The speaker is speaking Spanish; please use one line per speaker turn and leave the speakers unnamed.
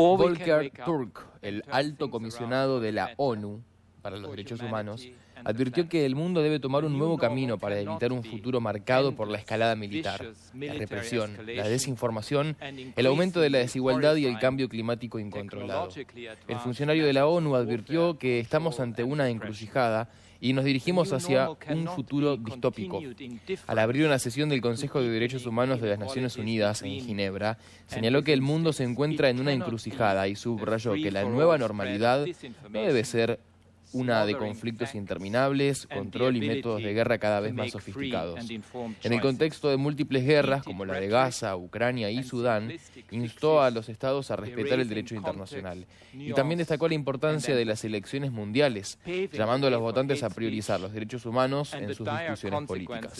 Volker Turk, el alto comisionado de la ONU, para los derechos humanos, advirtió que el mundo debe tomar un nuevo camino para evitar un futuro marcado por la escalada militar, la represión, la desinformación, el aumento de la desigualdad y el cambio climático incontrolado. El funcionario de la ONU advirtió que estamos ante una encrucijada y nos dirigimos hacia un futuro distópico. Al abrir una sesión del Consejo de Derechos Humanos de las Naciones Unidas en Ginebra, señaló que el mundo se encuentra en una encrucijada y subrayó que la nueva normalidad no debe ser una de conflictos interminables, control y métodos de guerra cada vez más sofisticados. En el contexto de múltiples guerras, como la de Gaza, Ucrania y Sudán, instó a los estados a respetar el derecho internacional y también destacó la importancia de las elecciones mundiales, llamando a los votantes a priorizar los derechos humanos en sus discusiones políticas.